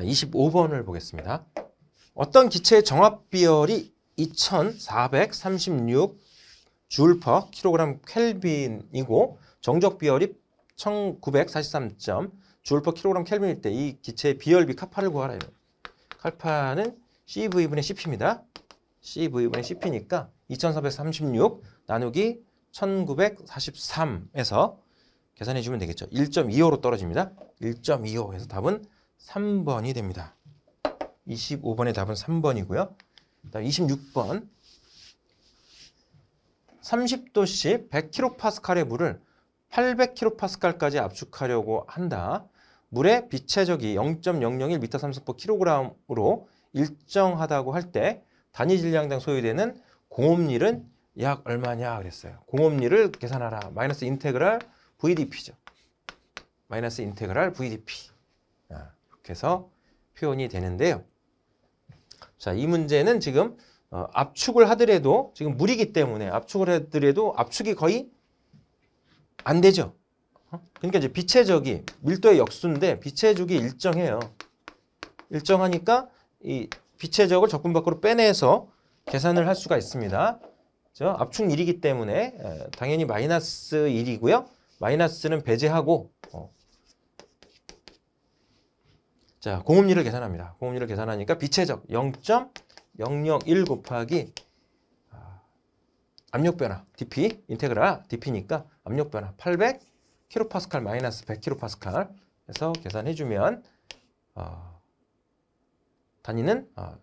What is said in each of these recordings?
자, 25번을 보겠습니다. 어떤 기체의 정압 비열이 2436줄퍼 킬로그램 켈빈이고 정적 비열이 1943점 줄퍼 킬로그램 켈빈일 때 이 기체의 비열비 카파를 구하라. 칼파는 CV분의 CP입니다. CV분의 CP니까 2436 나누기 1943에서 계산해 주면 되겠죠. 1.25로 떨어집니다. 1.25에서 답은 3번이 됩니다. 25번의 답은 3번이고요. 그다음 26번. 30도씨 100kPa의 물을 800kPa까지 압축하려고 한다. 물의 비체적이 0.001m3/kg으로 일정하다고 할 때 단위 질량당 소요되는 공업률은 약 얼마냐 그랬어요. 공업률을 계산하라. 마이너스 인테그랄 VDP죠. 마이너스 인테그랄 VDP. 해서 표현이 되는데요. 자, 이 문제는 지금 어, 압축을 하더라도 지금 물이기 때문에 압축을 하더라도 압축이 거의 안 되죠. 어? 그러니까 이제 빛의 적이 밀도의 역수인데 빛의 적이 일정해요. 일정하니까 이 빛의 적을 적분 밖으로 빼내서 계산을 할 수가 있습니다. 저 압축 1이기 때문에 당연히 마이너스 1이고요. 마이너스는 배제하고 어, 자, 공업률을 계산합니다. 공업률을 계산하니까 비체적0.001 곱하기 아, 압력 변화 dp 인테그라 dp니까 압력 변화 800 킬로파스칼 마이너스 100 킬로파스칼 해서 계산해 주면 어, 단위는 어,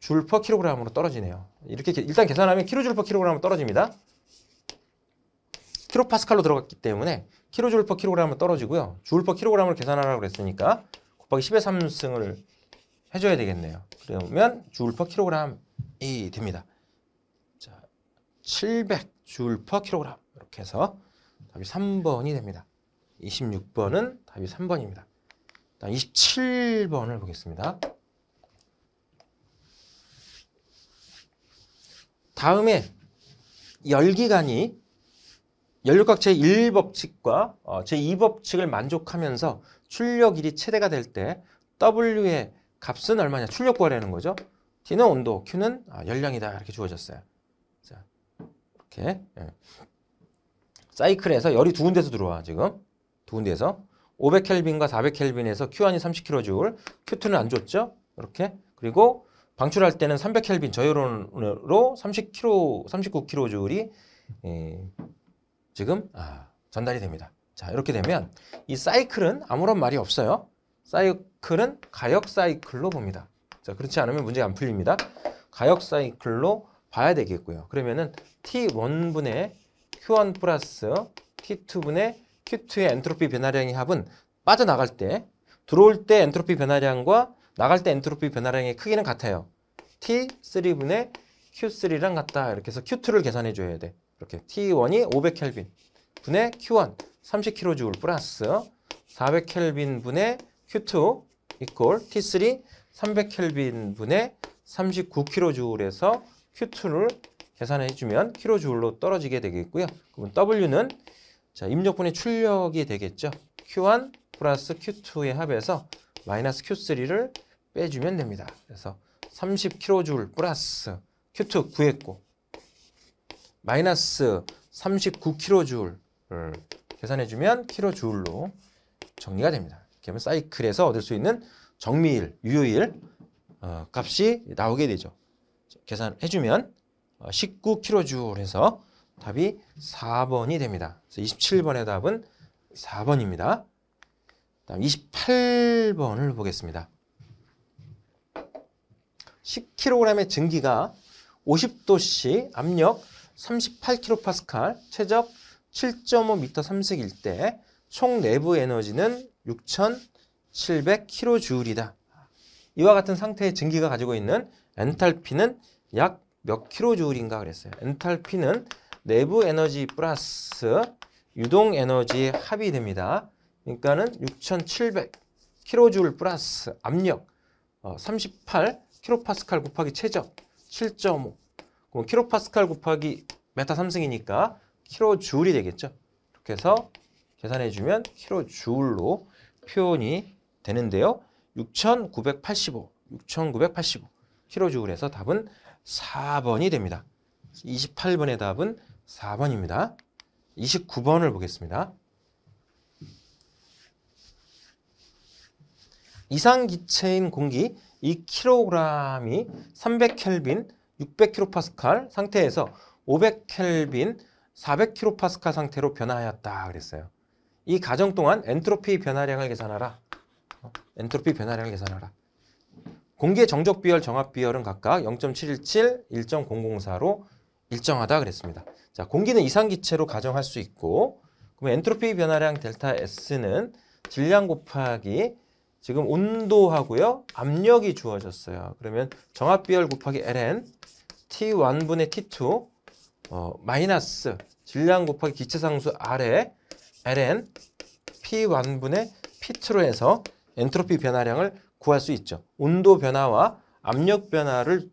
줄퍼 킬로그램으로 떨어지네요. 이렇게 일단 계산하면 킬로줄 퍼 킬로그램으로 떨어집니다. 킬로파스칼로 들어갔기 때문에 킬로줄 퍼 킬로그램으로 떨어지고요. 줄퍼킬로그램로 계산하라고 그랬으니까 곱하기 10의 3승을 해줘야 되겠네요. 그러면 줄울퍼 킬로그램이 됩니다. 자, 700줄울퍼 킬로그램 이렇게 해서 답이 3번이 됩니다. 26번은 답이 3번입니다. 27번을 보겠습니다. 다음에 열기관이 연료각 제1법칙과 어, 제2법칙을 만족하면서 출력 일이 최대가 될 때 W의 값은 얼마냐? 출력 구하라는 거죠. T는 온도, Q는 아, 열량이다 이렇게 주어졌어요. 자, 이렇게 예. 사이클에서 열이 두 군데서 들어와 지금 두 군데에서 500켈빈과 400켈빈에서 Q1이 30kJ, Q2는 안 줬죠. 이렇게 그리고 방출할 때는 300켈빈 저열온으로 30kg, 39kJ이 예, 지금 아, 전달이 됩니다. 자 이렇게 되면 이 사이클은 아무런 말이 없어요. 사이클은 가역 사이클로 봅니다. 자 그렇지 않으면 문제가 안 풀립니다. 가역 사이클로 봐야 되겠고요. 그러면은 T1분의 Q1 플러스 T2분의 Q2의 엔트로피 변화량의 합은 빠져나갈 때 들어올 때 엔트로피 변화량과 나갈 때 엔트로피 변화량의 크기는 같아요. T3분의 Q3랑 같다. 이렇게 해서 Q2를 계산해 줘야 돼. 이렇게 T1이 500 켈빈 분의 Q1 30kJ 플러스 400켈빈 분의 Q2 이꼴 T3 300켈빈 분의 39kJ에서 Q2를 계산해 주면 킬로주로 떨어지게 되겠고요. 그럼 W는 자, 입력분의 출력이 되겠죠. Q1 플러스 Q2의 합에서 마이너스 Q3를 빼주면 됩니다. 그래서 30kJ 플러스 Q2 구했고 마이너스 39kJ를 계산해주면 킬로줄로 정리가 됩니다. 이렇면 사이클에서 얻을 수 있는 정미 유효일 어, 값이 나오게 되죠. 계산해주면 1 9킬로주 해서 답이 4번이 됩니다. 그래서 27번의 답은 4번입니다. 다음 28번을 보겠습니다. 10kg의 증기가 50도씨 압력 38kPa 최적 7.5m/s일 3때총 내부 에너지는 6,700kJ이다. 이와 같은 상태의 증기가 가지고 있는 엔탈피는 약 몇 k j 인가 그랬어요. 엔탈피는 내부 에너지 플러스 유동 에너지의 합이 됩니다. 그러니까는 6,700 k j 플러스 압력 38 k p a 곱하기 최적7.5 그럼 킬로파스칼 곱하기 메타 삼승이니까 킬로줄이 되겠죠. 이렇게 해서 계산해 주면 킬로줄로 표현이 되는데요. 6,985, 6,985킬로줄에서 답은 4번이 됩니다. 28번의 답은 4번입니다. 29번을 보겠습니다. 이상 기체인 공기 2kg이 300켈빈, 600kPa 상태에서 500켈빈, 400kPa 상태로 변화하였다 그랬어요. 이 과정 동안 엔트로피 변화량을 계산하라. 어, 엔트로피 변화량을 계산하라. 공기의 정적 비열, 정압 비열은 각각 0.717, 1.004로 일정하다 그랬습니다. 자, 공기는 이상 기체로 가정할 수 있고 그럼 엔트로피 변화량 델타 S는 질량 곱하기 지금 온도하고요. 압력이 주어졌어요. 그러면 정압 비열 곱하기 LN T1분의 T2 어, 마이너스 질량 곱하기 기체 상수 R에 Ln P1분의 P2로 해서 엔트로피 변화량을 구할 수 있죠. 온도 변화와 압력 변화를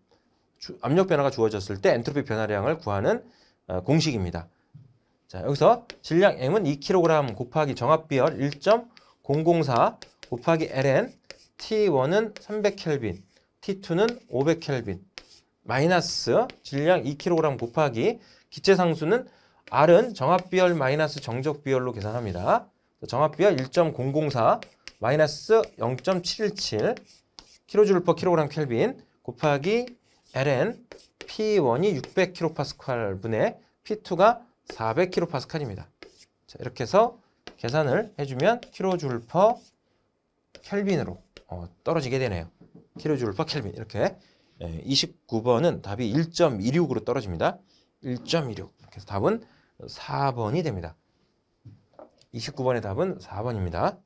주, 압력 변화가 주어졌을 때 엔트로피 변화량을 구하는 어, 공식입니다. 자, 여기서 질량 M은 2kg 곱하기 정압 비열 1.004 곱하기 Ln T1은 300켈 T2는 500켈 마이너스 질량 2kg 곱하기 기체 상수는 R은 정합비열 마이너스 정적비열로 계산합니다. 정합비열 1.004 마이너스 0.717 kJkg 켈빈 곱하기 LN P1이 600kPa분의 P2가 400kPa입니다. 자, 이렇게 해서 계산을 해주면 k j k e l v i 으로 어, 떨어지게 되네요. k j k e l v i 이렇게 29번은 예, 답이 1.16으로 떨어집니다. 1.16. 그래서 답은 4번이 됩니다. 29번의 답은 4번입니다.